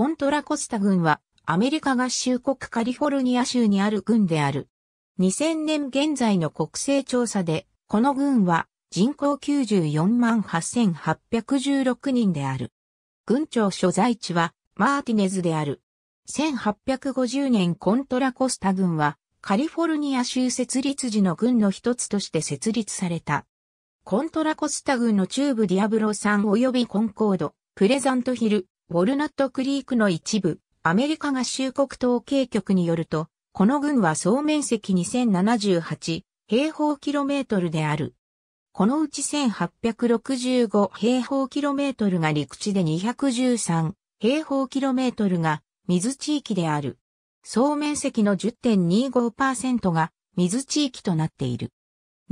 コントラコスタ軍は、アメリカ合衆国カリフォルニア州にある軍である。2000年現在の国勢調査で、この軍は人口94万8816人である。軍庁所在地はマーティネズである。1850年コントラコスタ軍はカリフォルニア州設立時の軍の一つとして設立された。コントラコスタ軍の中部ディアブロ3及びコンコード、プレザントヒル、ウォルナットクリークの一部、アメリカ合衆国統計局によると、この軍は総面積2078平方キロメートルである。このうち1865平方キロメートルが陸地で213平方キロメートルが水地域である。総面積の10.25%が水地域となっている。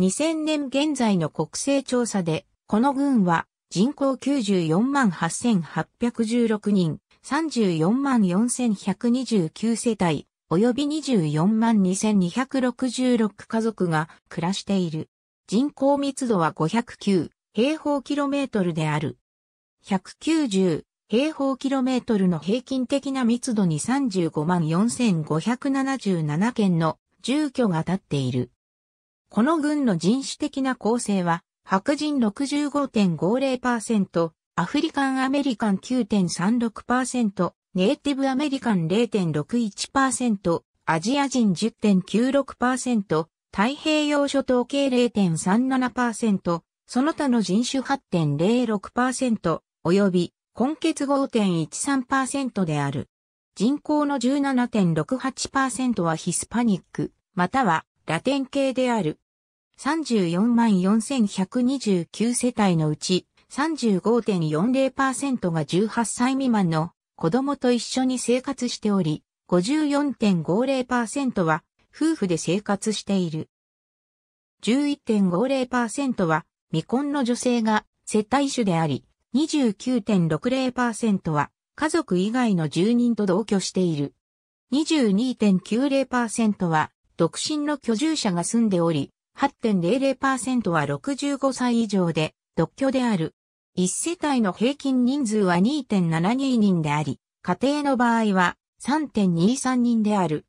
2000年現在の国勢調査で、この軍は人口94万8816人、34万4129世帯、及び24万2266家族が暮らしている。人口密度は509平方キロメートルである。190平方キロメートルの平均的な密度に35万4577件の住居が建っている。この軍の人種的な構成は白人65.50%、アフリカンアメリカン9.36%、ネイティブアメリカン0.61%、アジア人10.96%、太平洋諸島系0.37%、その他の人種8.06%、及び、根血5.13%である。人口の17.68%はヒスパニック、またはラテン系である。34万4129世帯のうち35.40%が18歳未満の子供と一緒に生活しており、54.50%は夫婦で生活している。11.50%は未婚の女性が接待主であり、29.60%は家族以外の住人と同居している。22.90%は独身の居住者が住んでおり、8.00%は65歳以上で、独居である。1世帯の平均人数は2.72人であり、家庭の場合は3.23人である。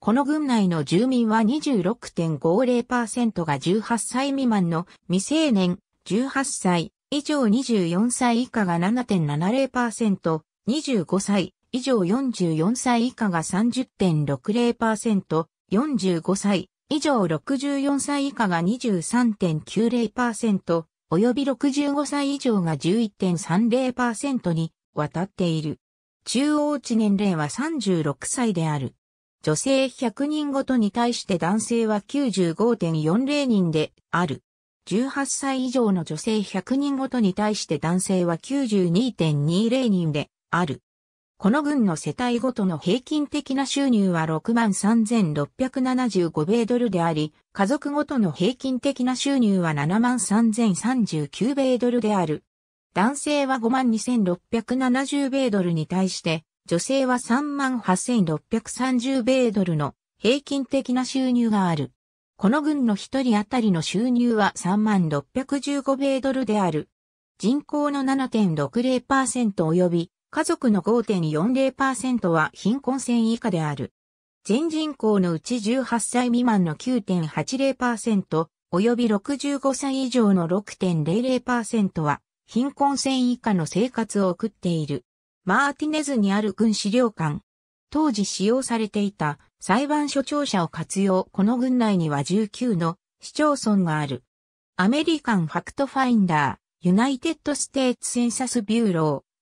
この群内の住民は26.50%が18歳未満の未成年、18歳以上24歳以下が7.70%、25歳以上44歳以下が30.60%、45歳以上64歳以下が23.90%、及び65歳以上が11.30%に渡っている。中央値年齢は36歳である。女性100人ごとに対して男性は95.40人である。18歳以上の女性100人ごとに対して男性は92.20人である。この軍の世帯ごとの平均的な収入は63,675米ドルであり、家族ごとの平均的な収入は73,039米ドルである。男性は52,670米ドルに対して、女性は38,630米ドルの平均的な収入がある。この軍の一人当たりの収入は3615米ドルである。人口の7.60%及び家族の5.40%は貧困線以下である。全人口のうち18歳未満の9.80%、及び65歳以上の6.00%は、貧困線以下の生活を送っている。マーティネズにある軍資料館。当時使用されていた裁判所庁舎を活用。この軍内には19の市町村がある。アメリカンファクトファインダー、ユナイテッドステーツセンサスビューロー。